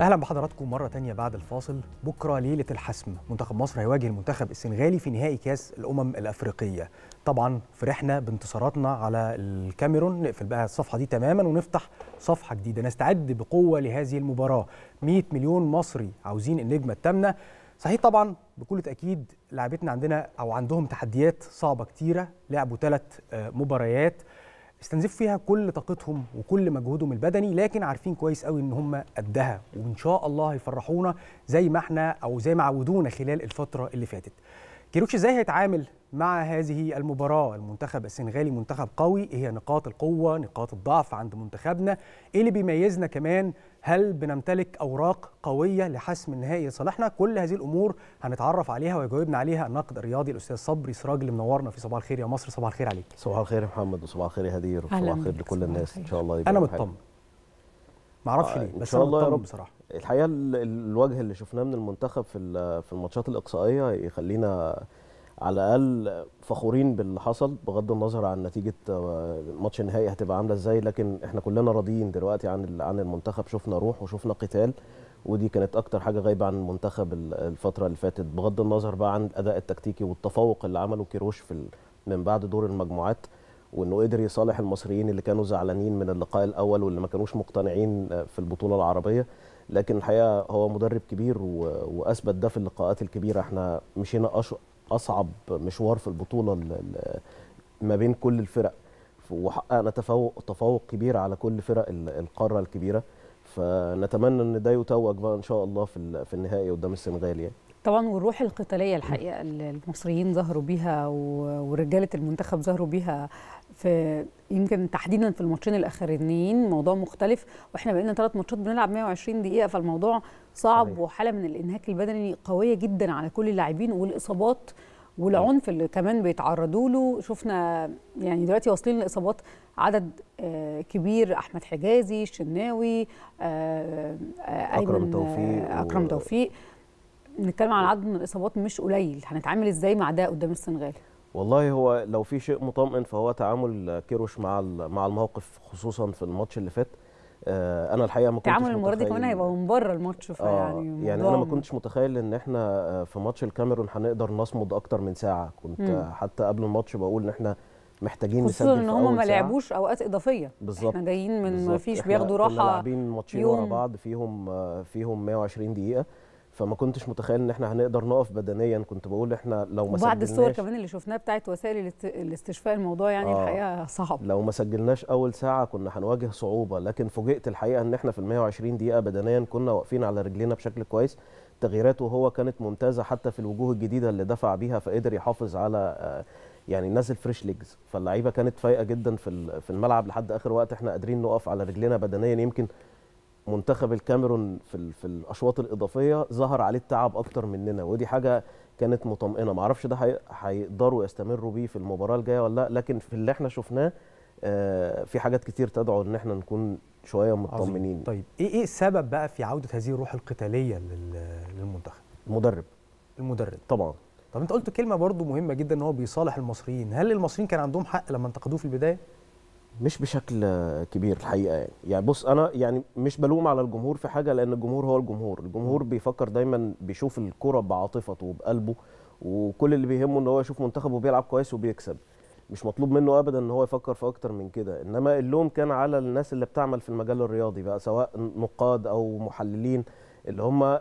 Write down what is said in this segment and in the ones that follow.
اهلا بحضراتكم مره تانية بعد الفاصل بكره ليله الحسم منتخب مصر هيواجه المنتخب السنغالي في نهائي كاس الامم الافريقيه طبعا فرحنا بانتصاراتنا على الكاميرون نقفل بقى الصفحه دي تماما ونفتح صفحه جديده نستعد بقوه لهذه المباراه 100 مليون مصري عاوزين النجمه الثامنه صحيح طبعا بكل تاكيد لعبتنا عندنا او عندهم تحديات صعبه كتيره لعبوا ثلاث آه، مباريات استنزفوا فيها كل طاقتهم وكل مجهودهم البدني لكن عارفين كويس قوي ان هم قدها وان شاء الله هيفرحونا زي ما احنا او زي ما عودونا خلال الفتره اللي فاتت كيروش ازاي هيتعامل مع هذه المباراة المنتخب السنغالي منتخب قوي إيه هي نقاط القوة نقاط الضعف عند منتخبنا إيه اللي بيميزنا كمان هل بنمتلك أوراق قوية لحسم النهائي لصالحنا كل هذه الأمور هنتعرف عليها ويجاوبنا عليها الناقد الرياضي الأستاذ صبري سراج اللي منورنا في صباح الخير يا مصر صباح الخير عليك صباح الخير يا محمد وصباح الخير يا هدير وصباح الخير لكل الناس خير. إن شاء الله أنا مطمن معرفش آه ليه بس أنا مطمن بصراحة الحقيقة الوجه اللي شفناه من المنتخب في في الماتشات الإقصائية يخلينا على الاقل فخورين باللي حصل بغض النظر عن نتيجه آه، ماتش النهائي هتبقى عامله ازاي لكن احنا كلنا راضيين دلوقتي عن عن المنتخب شفنا روح وشفنا قتال ودي كانت اكتر حاجه غايبه عن المنتخب الفتره اللي فاتت بغض النظر بقى عن الاداء التكتيكي والتفوق اللي عمله كيروش في من بعد دور المجموعات وانه قدر يصالح المصريين اللي كانوا زعلانين من اللقاء الاول واللي ما كانوش مقتنعين آه، في البطوله العربيه لكن الحقيقه هو مدرب كبير واثبت ده في اللقاءات الكبيره احنا مشينا اصعب مشوار في البطوله ما بين كل الفرق وحققنا تفوق تفوق كبير على كل فرق القاره الكبيره فنتمنى ان ده يتوج بقى ان شاء الله في في النهائي قدام السنغال يعني طبعا والروح القتاليه الحقيقه اللي المصريين ظهروا بيها ورجاله المنتخب ظهروا بيها في يمكن تحديدا في الماتشين الاخرانيين موضوع مختلف واحنا بقينا ثلاث ماتشات بنلعب 120 دقيقه فالموضوع صعب صحيح. وحاله من الانهاك البدني قويه جدا على كل اللاعبين والاصابات والعنف آه. اللي كمان بيتعرضوا له شفنا يعني دلوقتي واصلين لاصابات عدد آه، كبير احمد حجازي الشناوي آه، ايمن اكرم توفيق اكرم توفيق و... بنتكلم عن عدد من الاصابات مش قليل هنتعامل ازاي مع ده قدام السنغال والله هو لو في شيء مطمئن فهو تعامل كيروش مع مع الموقف خصوصا في الماتش اللي فات آه، انا الحقيقه ما كنتش تعامل المره دي كمان هيبقى من بره الماتش آه، فيعني آه يعني انا ما كنتش متخيل ان احنا آه، في ماتش الكاميرون هنقدر نصمد اكتر من ساعه كنت م. حتى قبل الماتش بقول ان احنا محتاجين خصوصا ان هم ما لعبوش اوقات اضافيه بالظبط احنا جايين من ما فيش بياخدوا راحه لاعبين ماتشين ورا بعض فيهم فيهم 120 دقيقه فما كنتش متخيل ان احنا هنقدر نقف بدنيا كنت بقول احنا لو ما وبعد الصور كمان اللي شفناها بتاعت وسائل الاستشفاء الموضوع يعني آه الحقيقه صعب لو ما سجلناش اول ساعه كنا هنواجه صعوبه لكن فوجئت الحقيقه ان احنا في ال 120 دقيقه بدنيا كنا واقفين على رجلينا بشكل كويس تغييراته هو كانت ممتازه حتى في الوجوه الجديده اللي دفع بيها فقدر يحافظ على آه، يعني نازل فريش ليجز فاللعيبه كانت فايقه جدا في في الملعب لحد اخر وقت احنا قادرين نقف على رجلينا بدنيا يمكن منتخب الكاميرون في في الاشواط الاضافيه ظهر عليه التعب اكتر مننا ودي حاجه كانت مطمئنه ما اعرفش ده هيقدروا يستمروا بيه في المباراه الجايه ولا لا لكن في اللي احنا شفناه آه، في حاجات كتير تدعو ان احنا نكون شويه مطمنين طيب ايه ايه السبب بقى في عوده هذه الروح القتاليه للمنتخب المدرب المدرب طبعا طب انت قلت كلمه برضو مهمه جدا ان هو بيصالح المصريين هل المصريين كان عندهم حق لما انتقدوه في البدايه مش بشكل كبير الحقيقه يعني. يعني بص انا يعني مش بلوم على الجمهور في حاجه لان الجمهور هو الجمهور الجمهور بيفكر دايما بيشوف الكره بعاطفته وبقلبه وكل اللي بيهمه ان هو يشوف منتخبه بيلعب كويس وبيكسب مش مطلوب منه ابدا ان هو يفكر في اكتر من كده انما اللوم كان على الناس اللي بتعمل في المجال الرياضي بقى سواء نقاد او محللين اللي هم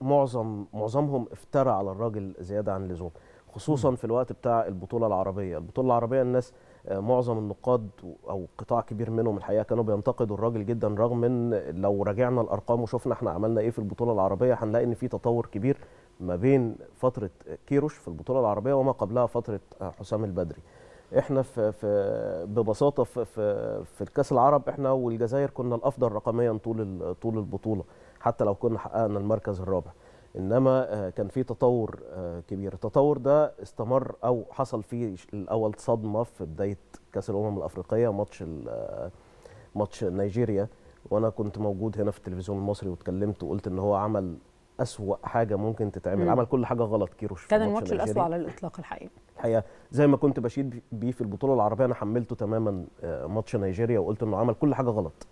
معظم معظمهم افترى على الراجل زياده عن اللزوم خصوصا في الوقت بتاع البطوله العربيه البطوله العربيه الناس آه، معظم النقاد او قطاع كبير منهم الحقيقه كانوا بينتقدوا الراجل جدا رغم ان لو راجعنا الارقام وشفنا احنا عملنا ايه في البطوله العربيه هنلاقي ان في تطور كبير ما بين فتره كيروش في البطوله العربيه وما قبلها فتره حسام البدري. احنا في, في ببساطه في في, في الكاس العرب احنا والجزائر كنا الافضل رقميا طول طول البطوله حتى لو كنا حققنا المركز الرابع. انما آه، كان في تطور آه، كبير التطور ده استمر او حصل فيه الاول صدمه في بدايه كاس الامم الافريقيه ماتش آه، ماتش نيجيريا وانا كنت موجود هنا في التلفزيون المصري واتكلمت وقلت ان هو عمل أسوأ حاجة ممكن تتعمل عمل كل حاجة غلط كيروش كان الماتش الأسوأ على الإطلاق الحقيقة الحقيقة زي ما كنت بشيد بيه في البطولة العربية أنا حملته تماما ماتش نيجيريا وقلت إنه عمل كل حاجة غلط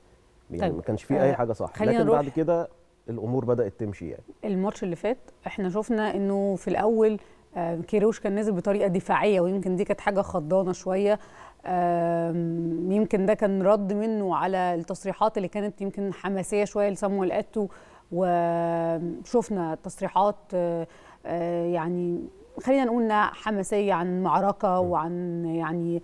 يعني طيب. ما كانش فيه أي حاجة صح لكن بعد كده الامور بدات تمشي يعني الماتش اللي فات احنا شفنا انه في الاول آه، كيروش كان نازل بطريقه دفاعيه ويمكن دي كانت حاجه خضانه شويه يمكن ده كان رد منه على التصريحات اللي كانت يمكن حماسيه شويه لسامويل اتو وشفنا تصريحات آه، آه، يعني خلينا نقول انها حماسيه عن معركه وعن يعني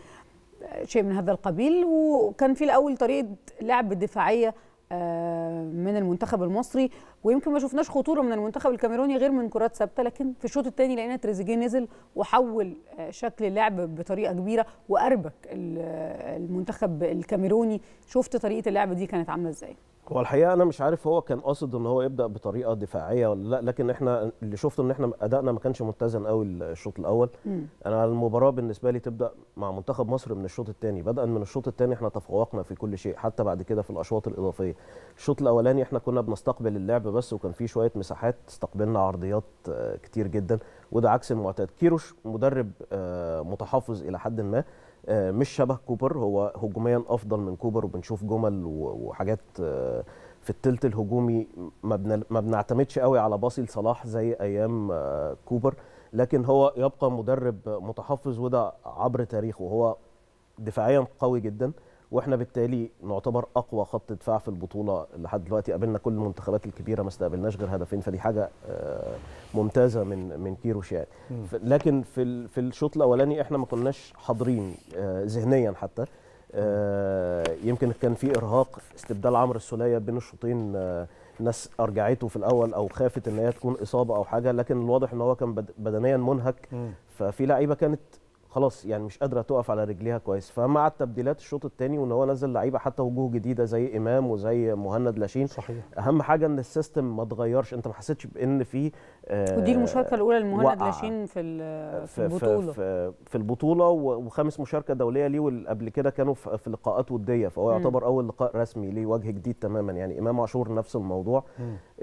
شيء من هذا القبيل وكان في الاول طريقه لعب دفاعيه آه، من المنتخب المصري ويمكن ما شفناش خطوره من المنتخب الكاميروني غير من كرات ثابته لكن في الشوط الثاني لقينا تريزيجيه نزل وحول آه، شكل اللعب بطريقه كبيره واربك آه، المنتخب الكاميروني شفت طريقه اللعب دي كانت عامله ازاي؟ هو الحقيقه انا مش عارف هو كان قاصد ان هو يبدا بطريقه دفاعيه ولا لا لكن احنا اللي شفته ان احنا ادائنا ما كانش متزن قوي الشوط الاول م. انا المباراه بالنسبه لي تبدا مع منتخب مصر من الشوط الثاني بدءا من الشوط الثاني احنا تفوقنا في كل شيء حتى بعد كده في الاشواط الاضافيه الشوط الاولاني احنا كنا بنستقبل اللعب بس وكان في شويه مساحات استقبلنا عرضيات آه، كتير جدا وده عكس المعتاد كيروش مدرب آه، متحفظ الى حد ما آه، مش شبه كوبر هو هجوميا افضل من كوبر وبنشوف جمل وحاجات آه، في التلت الهجومي ما بنعتمدش قوي على باصي لصلاح زي ايام آه، كوبر لكن هو يبقى مدرب متحفظ وده عبر تاريخه هو دفاعيا قوي جدا واحنا بالتالي نعتبر اقوى خط دفاع في البطوله لحد دلوقتي قابلنا كل المنتخبات الكبيره ما استقبلناش غير هدفين فدي حاجه آه، ممتازه من من كيروش يعني لكن في في الشوط الاولاني احنا ما كناش حاضرين آه، ذهنيا حتى آه، يمكن كان في ارهاق استبدال عمرو السوليه بين الشوطين ناس ارجعته في الاول او خافت ان هي تكون اصابه او حاجه لكن الواضح ان هو كان بدنيا منهك ففي لعيبه كانت خلاص يعني مش قادره تقف على رجليها كويس فمع التبديلات الشوط الثاني وان هو نزل لعيبه حتى وجوه جديده زي امام وزي مهند لاشين صحيح اهم حاجه ان السيستم ما اتغيرش انت ما حسيتش بان في آه ودي المشاركه الاولى لمهند لاشين في في البطوله في, في البطوله وخامس مشاركه دوليه ليه وقبل كده كانوا في لقاءات وديه فهو يعتبر اول لقاء رسمي ليه وجه جديد تماما يعني امام عاشور نفس الموضوع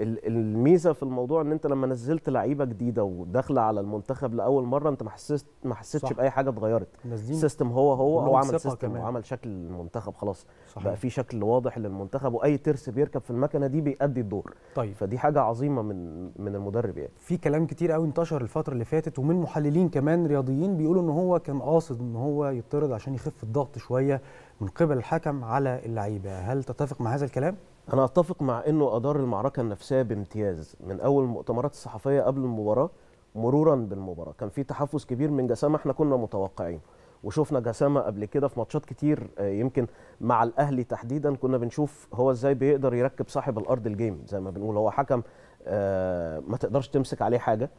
الميزه في الموضوع ان انت لما نزلت لعيبه جديده وداخله على المنتخب لاول مره انت ما حسيتش ما حسيتش باي حاجه حاجه اتغيرت السيستم هو هو هو عمل سيستم وعمل شكل المنتخب خلاص صحيح. بقى في شكل واضح للمنتخب واي ترس بيركب في المكنه دي بيأدي الدور طيب فدي حاجه عظيمه من من المدرب يعني في كلام كتير قوي انتشر الفتره اللي فاتت ومن محللين كمان رياضيين بيقولوا ان هو كان قاصد ان هو يطرد عشان يخف الضغط شويه من قبل الحكم على اللعيبه هل تتفق مع هذا الكلام انا اتفق مع انه ادار المعركه النفسيه بامتياز من اول المؤتمرات الصحفيه قبل المباراه مرورا بالمباراه كان في تحفز كبير من جسامه احنا كنا متوقعين وشفنا جسامه قبل كده في ماتشات كتير آه، يمكن مع الاهلي تحديدا كنا بنشوف هو ازاي بيقدر يركب صاحب الارض الجيم زي ما بنقول هو حكم آه، ما تقدرش تمسك عليه حاجه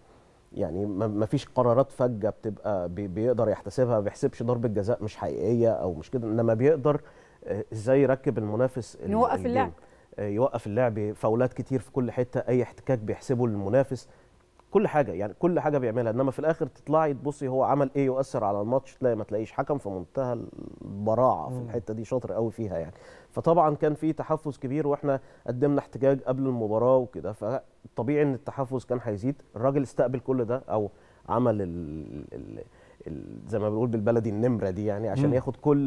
يعني ما فيش قرارات فجه بتبقى بيقدر يحتسبها ما بيحسبش ضربه جزاء مش حقيقيه او مش كده انما بيقدر آه، ازاي يركب المنافس يوقف اللعب يوقف اللعب فاولات كتير في كل حته اي احتكاك بيحسبه للمنافس كل حاجه يعني كل حاجه بيعملها انما في الاخر تطلعي تبصي هو عمل ايه يؤثر على الماتش تلاقي ما تلاقيش حكم في منتهى البراعه في الحته دي شاطر قوي فيها يعني فطبعا كان في تحفز كبير واحنا قدمنا احتجاج قبل المباراه وكده فطبيعي ان التحفز كان هيزيد الراجل استقبل كل ده او عمل ال ال زي ما بنقول بالبلدي النمره دي يعني عشان ياخد كل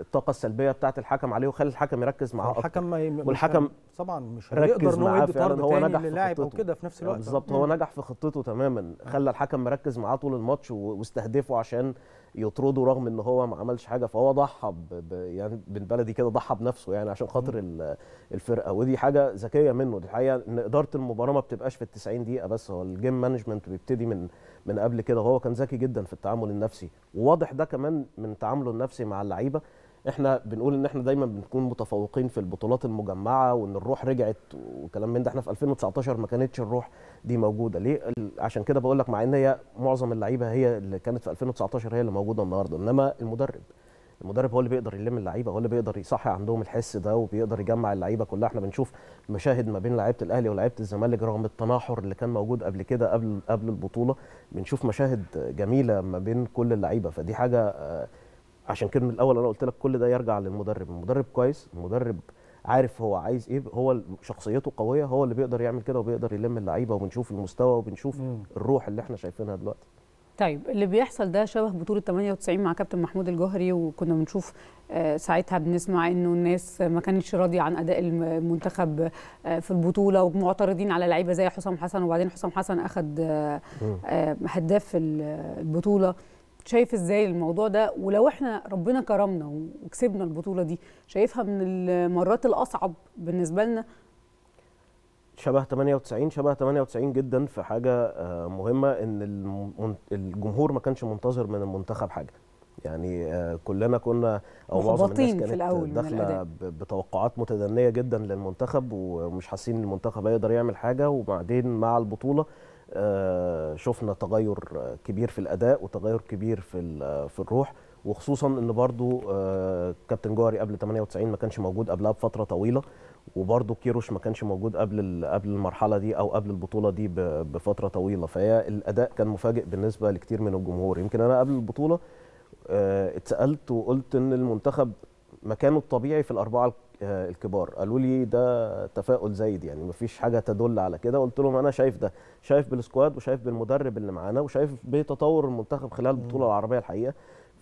الطاقه السلبيه بتاعه الحكم عليه ويخلي الحكم يركز معاه الحكم والحكم طبعا مش هيقدر انه يدي طرد هو نجح للاعب او كده في نفس الوقت بالظبط هو نجح في خطته تماما خلى الحكم مركز معاه طول الماتش واستهدفه عشان يطرده رغم ان هو ما عملش حاجه فهو ضحى يعني بالبلدي كده ضحى بنفسه يعني عشان خاطر الفرقه ودي حاجه ذكيه منه دي الحقيقه ان اداره المباراه ما بتبقاش في ال 90 دقيقه بس هو الجيم مانجمنت بيبتدي من من قبل كده وهو كان ذكي جدا في التعامل النفسي وواضح ده كمان من تعامله النفسي مع اللعيبه احنا بنقول ان احنا دايما بنكون متفوقين في البطولات المجمعه وان الروح رجعت وكلام من ده احنا في 2019 ما كانتش الروح دي موجوده ليه عشان كده بقول لك مع ان هي معظم اللعيبه هي اللي كانت في 2019 هي اللي موجوده النهارده انما المدرب المدرب هو اللي بيقدر يلم اللعيبه هو اللي بيقدر يصحي عندهم الحس ده وبيقدر يجمع اللعيبه كلها احنا بنشوف مشاهد ما بين لعيبه الاهلي ولعيبه الزمالك رغم التناحر اللي كان موجود قبل كده قبل قبل البطوله بنشوف مشاهد جميله ما بين كل اللعيبه فدي حاجه آه، عشان كده من الاول انا قلت لك كل ده يرجع للمدرب المدرب كويس المدرب عارف هو عايز ايه هو شخصيته قويه هو اللي بيقدر يعمل كده وبيقدر يلم اللعيبه وبنشوف المستوى وبنشوف الروح اللي احنا شايفينها دلوقتي طيب اللي بيحصل ده شبه بطولة 98 مع كابتن محمود الجوهري وكنا بنشوف آه، ساعتها بنسمع انه الناس ما كانتش راضيه عن اداء المنتخب آه، في البطوله ومعترضين على لعيبه زي حسام حسن وبعدين حسام حسن اخذ آه، هداف البطوله شايف ازاي الموضوع ده ولو احنا ربنا كرمنا وكسبنا البطوله دي شايفها من المرات الاصعب بالنسبه لنا شبه 98 شبه 98 جدا في حاجه آه، مهمه ان الجمهور ما كانش منتظر من المنتخب حاجه يعني آه، كلنا كنا او معظم الناس كانت في الأول داخله بتوقعات متدنيه جدا للمنتخب ومش حاسين ان المنتخب هيقدر يعمل حاجه وبعدين مع البطوله آه، شفنا تغير كبير في الاداء وتغير كبير في في الروح وخصوصا ان برضو كابتن جوهري قبل 98 ما كانش موجود قبلها بفتره طويله وبرضه كيروش ما كانش موجود قبل قبل المرحله دي او قبل البطوله دي بفتره طويله فهي الاداء كان مفاجئ بالنسبه لكتير من الجمهور يمكن انا قبل البطوله آه، اتسالت وقلت ان المنتخب مكانه الطبيعي في الاربعه آه، الكبار قالوا لي ده تفاؤل زايد يعني مفيش حاجه تدل على كده قلت لهم انا شايف ده شايف بالسكواد وشايف بالمدرب اللي معانا وشايف بتطور المنتخب خلال البطوله العربيه الحقيقه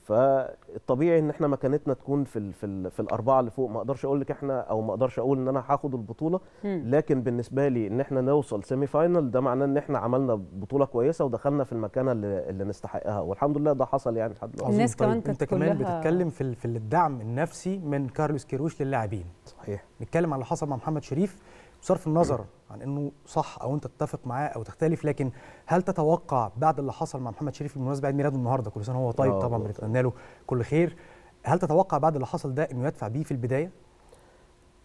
فالطبيعي ان احنا مكانتنا تكون في الـ في, الـ في الاربعه اللي فوق ما اقدرش اقول لك احنا او ما اقدرش اقول ان انا هاخد البطوله لكن بالنسبه لي ان احنا نوصل سيمي فاينل ده معناه ان احنا عملنا بطوله كويسه ودخلنا في المكانه اللي, اللي نستحقها والحمد لله ده حصل يعني لحد دلوقتي الناس كمان طيب، كانت انت كمان بتتكلم في في الدعم النفسي من كارلوس كيروش للاعبين صحيح نتكلم على اللي حصل مع محمد شريف بصرف النظر عن انه صح او انت تتفق معاه او تختلف لكن هل تتوقع بعد اللي حصل مع محمد شريف بالمناسبه عيد ميلاده النهارده كل سنه هو طيب آه، طبعا بنتمنى له كل خير هل تتوقع بعد اللي حصل ده انه يدفع بيه في البدايه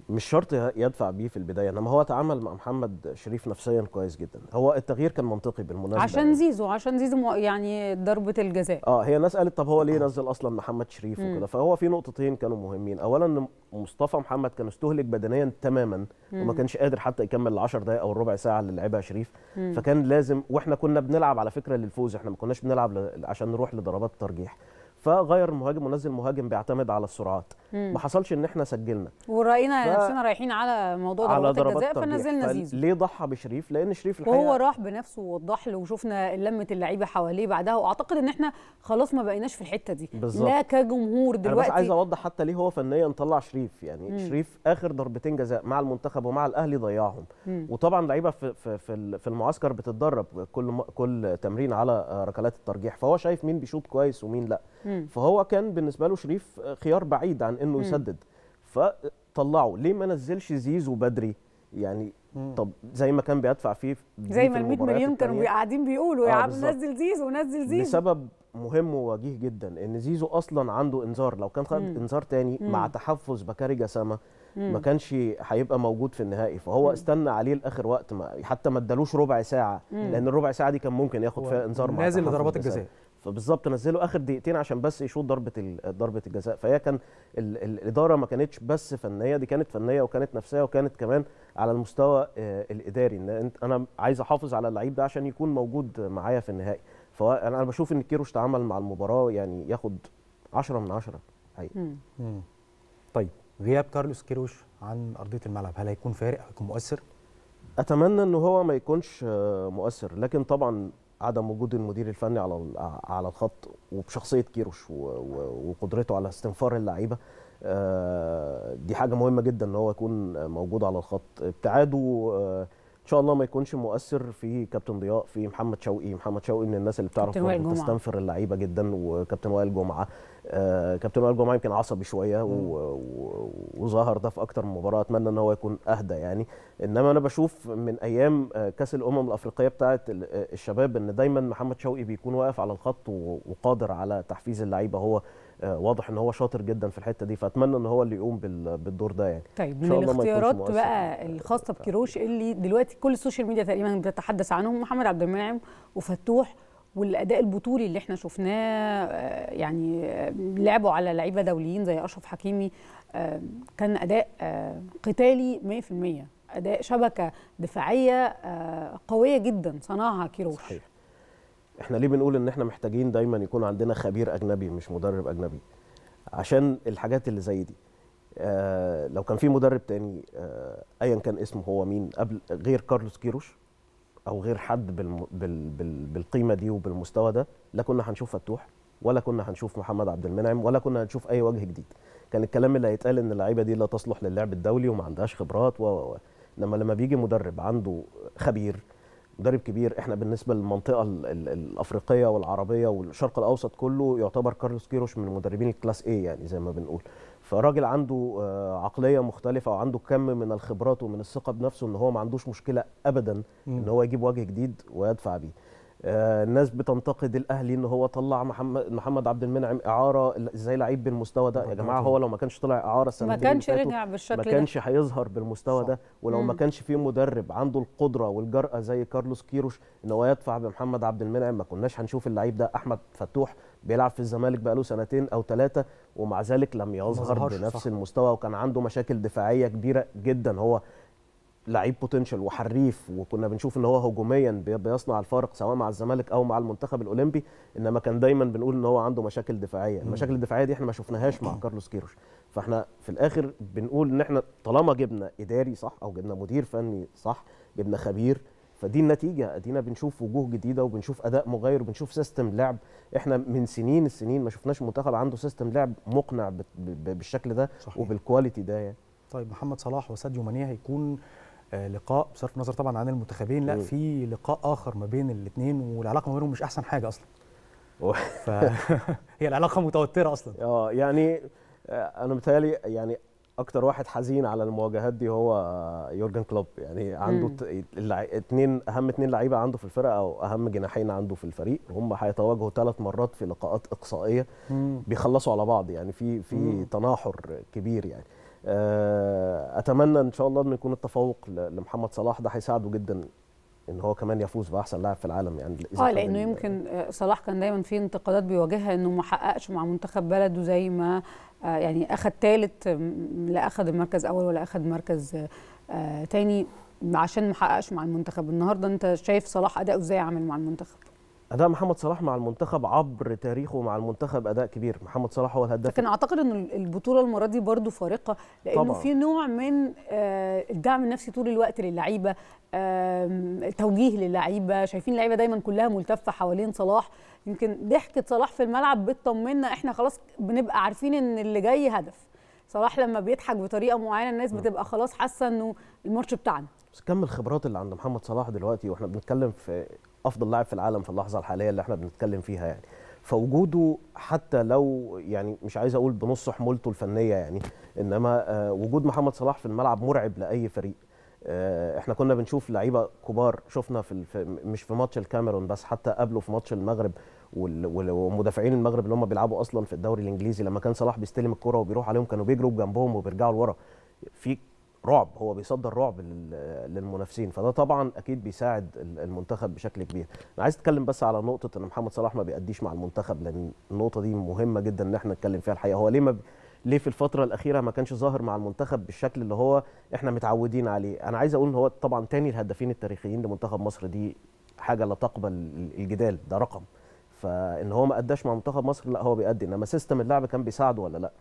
مش شرط يدفع بيه في البدايه انما هو تعامل مع محمد شريف نفسيا كويس جدا هو التغيير كان منطقي بالمناسبه عشان يعني. زيزو عشان زيزو يعني ضربه الجزاء اه هي ناس قالت طب هو ليه آه. نزل اصلا محمد شريف وكده فهو في نقطتين كانوا مهمين اولا مصطفى محمد كان استهلك بدنيا تماما مم. وما كانش قادر حتى يكمل ال 10 دقائق او الربع ساعه اللي لعبها شريف مم. فكان لازم واحنا كنا بنلعب على فكره للفوز احنا ما كناش بنلعب عشان نروح لضربات ترجيح فغير المهاجم ونزل مهاجم بيعتمد على السرعات مم. ما حصلش ان احنا سجلنا وراينا يعني ف... نفسنا رايحين على موضوع على ضربات الجزاء فنزلنا زيزو ليه ضحى بشريف لان شريف الحقيقه هو راح بنفسه ووضح له وشفنا لمه اللعيبه حواليه بعدها واعتقد ان احنا خلاص ما بقيناش في الحته دي بالزبط. لا كجمهور دلوقتي انا بس عايز اوضح حتى ليه هو فنيا طلع شريف يعني مم. شريف اخر ضربتين جزاء مع المنتخب ومع الاهلي ضيعهم مم. وطبعا لعيبه في في في المعسكر بتتدرب كل كل تمرين على ركلات الترجيح فهو شايف مين بيشوط كويس ومين لا فهو كان بالنسبه له شريف آه، خيار بعيد عن انه يسدد فطلعه ليه ما نزلش زيزو بدري يعني طب زي ما كان بيدفع فيه زي ما ال 100 مليون كانوا قاعدين بيقولوا يا آه، عم نزل زيزو نزل زيزو لسبب مهم ووجيه جدا ان زيزو اصلا عنده انذار لو كان خد انذار تاني مع تحفظ بكاري جسامه ما كانش هيبقى موجود في النهائي فهو مم. استنى عليه لاخر وقت ما حتى ما ادالوش ربع ساعه مم. لان الربع ساعه دي كان ممكن ياخد فيها انذار مع نازل لضربات الجزاء فبالظبط نزله اخر دقيقتين عشان بس يشوط ضربه ضربه الجزاء فهي كان الاداره ما كانتش بس فنيه دي كانت فنيه وكانت نفسيه وكانت كمان على المستوى آه، الاداري ان انا عايز احافظ على اللعيب ده عشان يكون موجود معايا في النهائي فانا بشوف ان كيروش تعامل مع المباراه يعني ياخد 10 من 10 حقيقي طيب غياب كارلوس كيروش عن ارضيه الملعب هل هيكون فارق هيكون مؤثر اتمنى ان هو ما يكونش آه، مؤثر لكن طبعا عدم وجود المدير الفني على على الخط وبشخصيه كيروش وقدرته على استنفار اللعيبه آه، دي حاجه مهمه جدا ان هو يكون موجود على الخط ابتعاده آه، ان شاء الله ما يكونش مؤثر في كابتن ضياء في محمد شوقي محمد شوقي من الناس اللي بتعرف تستنفر اللعيبه جدا وكابتن وائل جمعه آه، كابتن وائل جمعه يمكن عصبي شويه وظهر ده في اكتر من مباراه اتمنى ان هو يكون اهدى يعني انما انا بشوف من ايام آه، كاس الامم الافريقيه بتاعه آه، الشباب ان دايما محمد شوقي بيكون واقف على الخط وقادر على تحفيز اللعيبه هو آه، واضح ان هو شاطر جدا في الحته دي فاتمنى ان هو اللي يقوم بالدور ده يعني طيب من الاختيارات بقى الخاصه بكيروش اللي دلوقتي كل السوشيال ميديا تقريبا بتتحدث عنهم محمد عبد المنعم وفتوح والاداء البطولي اللي احنا شفناه آه، يعني آه، لعبوا على لعيبه دوليين زي اشرف حكيمي كان اداء قتالي 100% اداء شبكه دفاعيه قويه جدا صنعها كيروش صحيح. احنا ليه بنقول ان احنا محتاجين دايما يكون عندنا خبير اجنبي مش مدرب اجنبي عشان الحاجات اللي زي دي آه لو كان في مدرب تاني آه ايا كان اسمه هو مين قبل غير كارلوس كيروش او غير حد بالم بال بال بالقيمه دي وبالمستوى ده لا كنا هنشوف فتوح ولا كنا هنشوف محمد عبد المنعم ولا كنا هنشوف اي وجه جديد كان الكلام اللي هيتقال ان اللعيبه دي لا تصلح للعب الدولي وما عندهاش خبرات و لما لما بيجي مدرب عنده خبير مدرب كبير احنا بالنسبه للمنطقه الافريقيه والعربيه والشرق الاوسط كله يعتبر كارلوس كيروش من مدربين الكلاس ايه يعني زي ما بنقول فراجل عنده آه، عقليه مختلفه وعنده كم من الخبرات ومن الثقه بنفسه ان هو ما عندوش مشكله ابدا ان هو يجيب وجه جديد ويدفع بيه آه، الناس بتنتقد الاهلي ان هو طلع محمد محمد عبد المنعم اعاره ازاي لعيب بالمستوى ده يا جماعه هو لو ما كانش طلع اعاره سنتين ما كانش رجع بالشكل ما كانش هيظهر بالمستوى ده ولو ما كانش في مدرب عنده القدره والجرأه زي كارلوس كيروش ان هو يدفع بمحمد عبد المنعم ما كناش هنشوف اللعيب ده احمد فتوح بيلعب في الزمالك بقاله سنتين او ثلاثه ومع ذلك لم يظهر بنفس صح. المستوى وكان عنده مشاكل دفاعيه كبيره جدا هو لعيب بوتنشال وحريف وكنا بنشوف ان هو هجوميا بيصنع الفارق سواء مع الزمالك او مع المنتخب الاولمبي انما كان دايما بنقول ان هو عنده مشاكل دفاعيه المشاكل الدفاعيه دي احنا ما شفناهاش مع كارلوس كيروش فاحنا في الاخر بنقول ان احنا طالما جبنا اداري صح او جبنا مدير فني صح جبنا خبير فدي النتيجه ادينا بنشوف وجوه جديده وبنشوف اداء مغاير وبنشوف سيستم لعب احنا من سنين السنين ما شفناش منتخب عنده سيستم لعب مقنع بالشكل ده صحيح. وبالكواليتي ده يعني. طيب محمد صلاح وساديو ماني هيكون آه، لقاء بصرف النظر طبعا عن المنتخبين لا في لقاء اخر ما بين الاثنين والعلاقه ما بينهم مش احسن حاجه اصلا ف... هي العلاقه متوتره اصلا اه يعني آه، انا متهيألي يعني اكتر واحد حزين على المواجهات دي هو يورجن كلوب يعني عنده اثنين اهم اثنين لعيبه عنده في الفرقه او اهم جناحين عنده في الفريق هم هيتواجهوا ثلاث مرات في لقاءات اقصائيه مم. بيخلصوا على بعض يعني في في تناحر كبير يعني آه، اتمنى ان شاء الله انه يكون التفوق لمحمد صلاح ده هيساعده جدا ان هو كمان يفوز باحسن لاعب في العالم يعني اه لانه يمكن آه، صلاح كان دايما في انتقادات بيواجهها انه ما حققش مع منتخب بلده زي ما آه، يعني اخذ ثالث لا اخذ المركز اول ولا اخذ مركز ثاني عشان ما حققش مع المنتخب النهارده انت شايف صلاح اداؤه ازاي عامل مع المنتخب اداء محمد صلاح مع المنتخب عبر تاريخه مع المنتخب اداء كبير محمد صلاح هو الهداف لكن اعتقد ان البطوله المره دي برضو فارقه لانه طبعا. في نوع من آه، الدعم النفسي طول الوقت للعيبه توجيه للعيبه شايفين اللعيبه دايما كلها ملتفه حوالين صلاح يمكن ضحكه صلاح في الملعب بتطمنا احنا خلاص بنبقى عارفين ان اللي جاي هدف صلاح لما بيضحك بطريقه معينه الناس نعم. بتبقى خلاص حاسه انه الماتش بتاعنا بس كم الخبرات اللي عند محمد صلاح دلوقتي واحنا بنتكلم في افضل لاعب في العالم في اللحظه الحاليه اللي احنا بنتكلم فيها يعني فوجوده حتى لو يعني مش عايز اقول بنص حمولته الفنيه يعني انما آه، وجود محمد صلاح في الملعب مرعب لاي فريق آه، احنا كنا بنشوف لعيبه كبار شفنا في مش في ماتش الكاميرون بس حتى قبله في ماتش المغرب ومدافعين المغرب اللي هم بيلعبوا اصلا في الدوري الانجليزي لما كان صلاح بيستلم الكره وبيروح عليهم كانوا بيجروا جنبهم وبيرجعوا لورا في رعب هو بيصدر رعب للمنافسين فده طبعا اكيد بيساعد المنتخب بشكل كبير انا عايز اتكلم بس على نقطه ان محمد صلاح ما بيأديش مع المنتخب لان النقطه دي مهمه جدا ان احنا نتكلم فيها الحقيقه هو ليه ما ب... ليه في الفتره الاخيره ما كانش ظاهر مع المنتخب بالشكل اللي هو احنا متعودين عليه انا عايز اقول ان هو طبعا تاني الهدافين التاريخيين لمنتخب مصر دي حاجه لا تقبل الجدال ده رقم فان هو ما اداش مع منتخب مصر لا هو بيأدي انما سيستم اللعب كان بيساعده ولا لا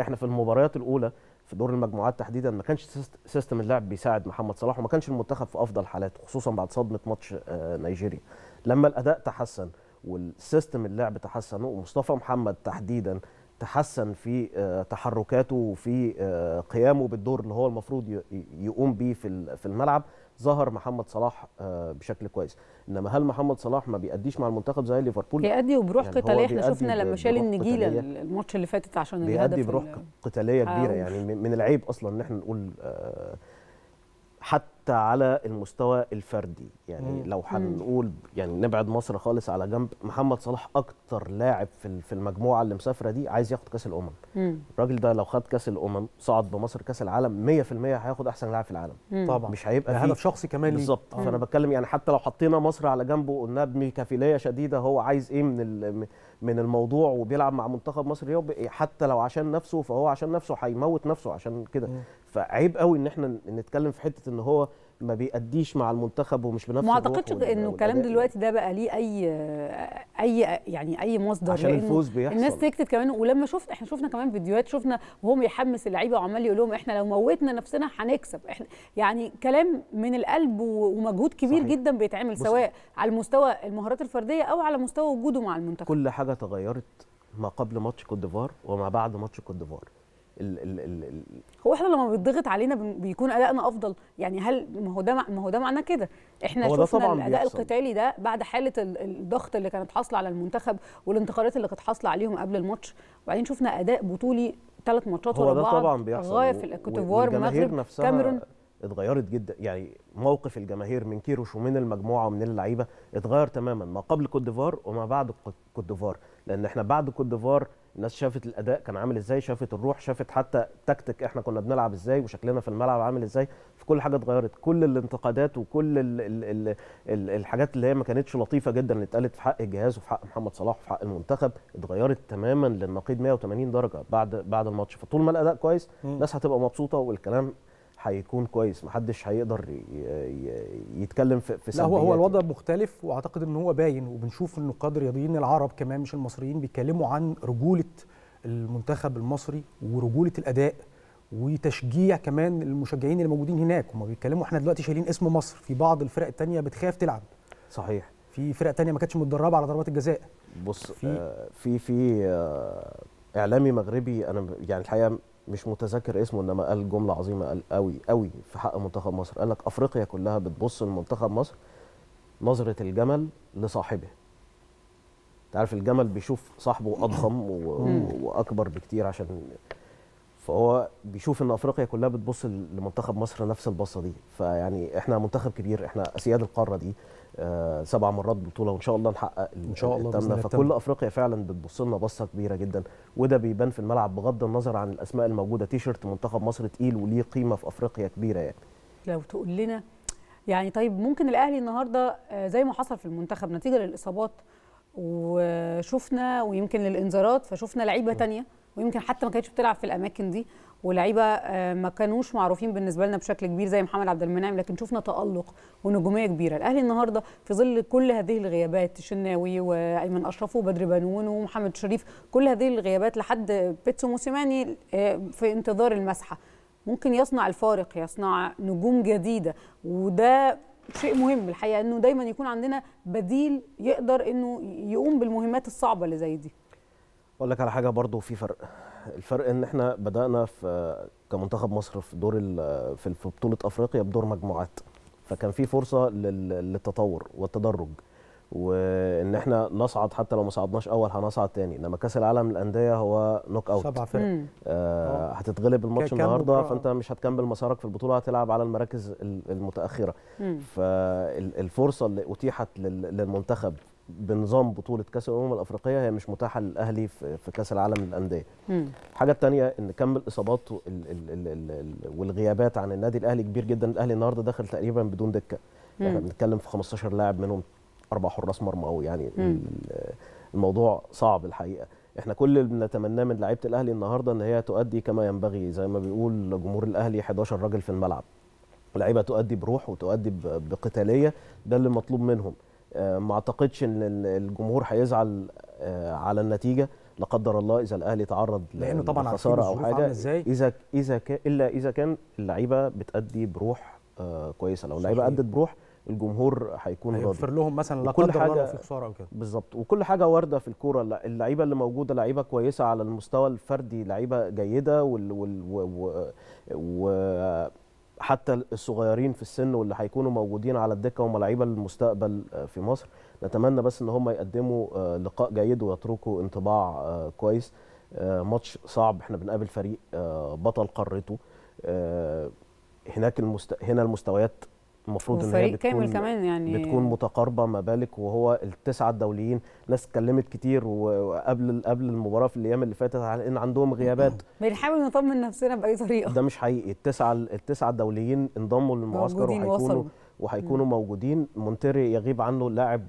احنا في المباريات الاولى في دور المجموعات تحديدا ما كانش سيستم اللعب بيساعد محمد صلاح وما كانش المنتخب في افضل حالاته خصوصا بعد صدمه ماتش آه، نيجيريا لما الاداء تحسن والسيستم اللعب تحسن ومصطفى محمد تحديدا تحسن في آه، تحركاته وفي آه، قيامه بالدور اللي هو المفروض يقوم بيه في الملعب ظهر محمد صلاح آه، بشكل كويس انما هل محمد صلاح ما بيأديش مع المنتخب زي ليفربول بيأدي وبروح يعني قتاليه احنا شفنا لما شال النجيله الماتش اللي فاتت عشان الهدف بيأدي بروح قتاليه كبيره آه. يعني من العيب اصلا ان احنا نقول آه، حتى حتى على المستوى الفردي يعني مم. لو هنقول يعني نبعد مصر خالص على جنب محمد صلاح اكتر لاعب في في المجموعه اللي مسافره دي عايز ياخد كاس الامم الراجل ده لو خد كاس الامم صعد بمصر كاس العالم 100% هياخد احسن لاعب في العالم مم. طبعا مش هيبقى يعني هدف شخصي كمان بالظبط فانا بتكلم يعني حتى لو حطينا مصر على جنبه قلنا بكفيليه شديده هو عايز ايه من من الموضوع وبيلعب مع منتخب مصر اليوم حتى لو عشان نفسه فهو عشان نفسه هيموت نفسه عشان كده فعيب قوي ان احنا نتكلم في حته ان هو ما بيأديش مع المنتخب ومش بنفس ما اعتقدش انه الكلام دلوقتي ده بقى ليه اي اي يعني اي مصدر عشان الفوز بيحصل الناس سكتت كمان ولما شفت احنا شفنا كمان فيديوهات شفنا وهم يحمس اللعيبه وعمال يقول لهم احنا لو موتنا نفسنا هنكسب احنا يعني كلام من القلب ومجهود كبير صحيح. جدا بيتعمل سواء على مستوى المهارات الفرديه او على مستوى وجوده مع المنتخب كل حاجه تغيرت ما قبل ماتش كوت ديفوار وما بعد ماتش كوت ديفوار الـ الـ الـ هو احنا لما بيتضغط علينا بيكون ادائنا افضل يعني هل ما هو ده ما هو ده معناه كده احنا هو شفنا الاداء بيحصل. القتالي ده بعد حاله الضغط اللي كانت حاصله على المنتخب والانتقالات اللي كانت حاصله عليهم قبل الماتش وبعدين شفنا اداء بطولي ثلاث ماتشات ورا بعض طبعا بيحصل غايه في الكوتيفوار المغرب كاميرون اتغيرت جدا يعني موقف الجماهير من كيروش ومن المجموعه ومن اللعيبه اتغير تماما ما قبل كوت ديفوار وما بعد كوت ديفوار لان احنا بعد كوت ديفوار الناس شافت الاداء كان عامل ازاي شافت الروح شافت حتى تكتك احنا كنا بنلعب ازاي وشكلنا في الملعب عامل ازاي في كل حاجه اتغيرت كل الانتقادات وكل الـ الـ الـ الـ الحاجات اللي هي ما كانتش لطيفه جدا اللي اتقالت في حق الجهاز وفي حق محمد صلاح وفي حق المنتخب اتغيرت تماما للنقيض 180 درجه بعد بعد الماتش فطول ما الاداء كويس الناس هتبقى مبسوطه والكلام هيكون كويس محدش هيقدر يتكلم في سلبيات لا هو هو الوضع مختلف واعتقد ان هو باين وبنشوف ان قاد رياضيين العرب كمان مش المصريين بيتكلموا عن رجوله المنتخب المصري ورجوله الاداء وتشجيع كمان المشجعين اللي موجودين هناك هم بيتكلموا احنا دلوقتي شايلين اسم مصر في بعض الفرق الثانيه بتخاف تلعب صحيح في فرق تانية ما كانتش متدربه على ضربات الجزاء بص في آه في, في آه اعلامي مغربي انا يعني الحقيقه مش متذكر اسمه انما قال جمله عظيمه قال قوي قوي في حق منتخب مصر قال لك افريقيا كلها بتبص لمنتخب مصر نظره الجمل لصاحبه انت عارف الجمل بيشوف صاحبه اضخم واكبر بكتير عشان فهو بيشوف ان افريقيا كلها بتبص لمنتخب مصر نفس البصه دي فيعني احنا منتخب كبير احنا اسياد القاره دي آه، سبع مرات بطوله وان شاء الله نحقق ان شاء الله التامنة فكل افريقيا فعلا بتبص لنا بصه كبيره جدا وده بيبان في الملعب بغض النظر عن الاسماء الموجوده تيشرت منتخب مصر تقيل وليه قيمه في افريقيا كبيره يعني لو تقول لنا يعني طيب ممكن الاهلي النهارده آه، زي ما حصل في المنتخب نتيجه للاصابات وشفنا ويمكن للانذارات فشفنا لعيبه ثانيه ويمكن حتى ما كانتش بتلعب في الاماكن دي ولاعيبه آه، ما كانوش معروفين بالنسبه لنا بشكل كبير زي محمد عبد المنعم لكن شفنا تالق ونجوميه كبيره الاهلي النهارده في ظل كل هذه الغيابات الشناوي وايمن اشرف وبدر بنون ومحمد شريف كل هذه الغيابات لحد بيتسو موسيماني آه، في انتظار المسحه ممكن يصنع الفارق يصنع نجوم جديده وده شيء مهم الحقيقه انه دايما يكون عندنا بديل يقدر انه يقوم بالمهمات الصعبه اللي زي دي اقول لك على حاجه برضو في فرق الفرق ان احنا بدانا في كمنتخب مصر في دور في بطوله افريقيا بدور مجموعات فكان في فرصه للتطور والتدرج وان احنا نصعد حتى لو ما صعدناش اول هنصعد تاني انما كاس العالم للانديه هو نوك اوت سبع فرق آه،, آه هتتغلب الماتش النهارده فانت مش هتكمل مسارك في البطوله هتلعب على المراكز المتاخره مم. فالفرصه اللي اتيحت للمنتخب بنظام بطوله كاس الامم الافريقيه هي مش متاحه للاهلي في كاس العالم للانديه. الحاجه الثانيه ان كم الاصابات والغيابات عن النادي الاهلي كبير جدا، الاهلي النهارده داخل تقريبا بدون دكه. احنا يعني بنتكلم في 15 لاعب منهم اربع حراس مرمى او يعني الموضوع صعب الحقيقه. احنا كل اللي بنتمناه من لعيبه الاهلي النهارده ان هي تؤدي كما ينبغي زي ما بيقول جمهور الاهلي 11 راجل في الملعب. لعيبه تؤدي بروح وتؤدي بقتاليه ده اللي مطلوب منهم. آه، ما اعتقدش ان الجمهور هيزعل آه، على النتيجه لا قدر الله اذا الاهلي تعرض لانه طبعا خساره او حاجه اذا اذا الا اذا كان اللعيبه بتادي بروح آه، كويسه لو اللعيبه ادت بروح الجمهور هيكون راضي هيغفر لهم مثلا لا قدر الله في خساره او كده بالظبط وكل حاجه وارده في الكوره اللعيبه اللي موجوده لعيبه كويسه على المستوى الفردي لعيبه جيده وال, وال... و... و... و... حتى الصغيرين في السن واللي هيكونوا موجودين على الدكه هم لعيبه المستقبل آه، في مصر نتمنى بس ان هم يقدموا آه، لقاء جيد ويتركوا انطباع آه، كويس ماتش صعب احنا بنقابل فريق بطل قارته هناك المست... هنا المستويات المفروض ان هي بتكون كمان يعني بتكون متقاربه ما بالك وهو التسعه الدوليين ناس اتكلمت كتير وقبل قبل المباراه في الايام اللي فاتت على ان عندهم غيابات بنحاول نطمن نفسنا باي طريقه ده مش حقيقي التسعه التسعه الدوليين انضموا للمعسكر وهيكونوا وهيكونوا موجودين مونتيري يغيب عنه لاعب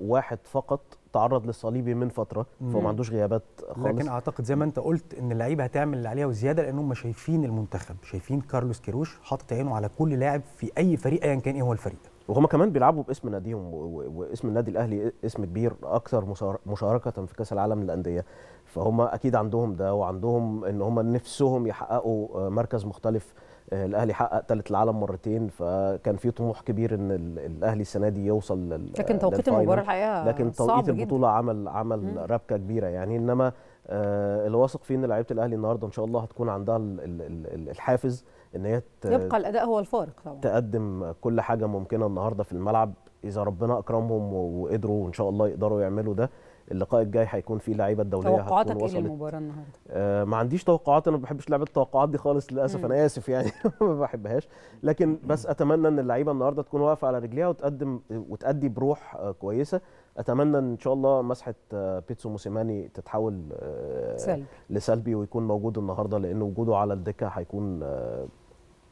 واحد فقط تعرض للصليبي من فتره فهو ما عندوش غيابات خالص لكن اعتقد زي ما انت قلت ان اللعيبه هتعمل اللي عليها وزياده لان هم شايفين المنتخب شايفين كارلوس كيروش حاطط عينه على كل لاعب في اي فريق ايا كان ايه هو الفريق وهما كمان بيلعبوا باسم ناديهم واسم النادي الاهلي اسم كبير اكثر مشاركه في كاس العالم للانديه فهم اكيد عندهم ده وعندهم ان هم نفسهم يحققوا آه، مركز مختلف آه، الاهلي حقق ثالث العالم مرتين فكان في طموح كبير ان الاهلي السنه دي يوصل لل لكن توقيت المباراه الحقيقه لكن توقيت البطوله جداً. عمل عمل مم. ربكه كبيره يعني انما آه الواثق فيه ان لعيبه الاهلي النهارده ان شاء الله هتكون عندها الحافز ان هي يبقى الاداء هو الفارق طبعا تقدم كل حاجه ممكنه النهارده في الملعب اذا ربنا اكرمهم وقدروا وان شاء الله يقدروا يعملوا ده اللقاء الجاي هيكون فيه لعيبه الدوليه توقعاتك ايه للمباراه النهارده؟ آه ما عنديش توقعات انا ما بحبش لعبه التوقعات دي خالص للاسف انا اسف يعني ما بحبهاش لكن بس اتمنى ان اللعيبه النهارده تكون واقفه على رجليها وتقدم وتادي بروح آه، كويسه اتمنى ان شاء الله مسحه آه، بيتسو موسيماني تتحول آه، سلبي. لسلبي ويكون موجود النهارده لان وجوده على الدكه هيكون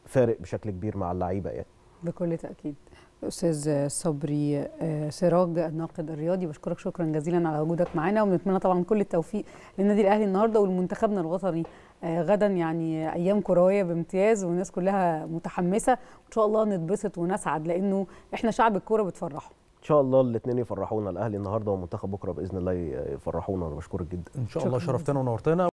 فارق بشكل كبير مع اللعيبه يعني بكل تاكيد الاستاذ صبري آه، سراج الناقد الرياضي بشكرك شكرا جزيلا على وجودك معانا ونتمنى طبعا كل التوفيق للنادي الاهلي النهارده ولمنتخبنا الوطني آه، غدا يعني ايام كرويه بامتياز والناس كلها متحمسه وان شاء الله نتبسط ونسعد لانه احنا شعب الكوره بتفرحه ان شاء الله الاثنين يفرحونا الاهلي النهارده والمنتخب بكره باذن الله يفرحونا انا بشكرك جدا ان شاء الله شرفتنا ونورتنا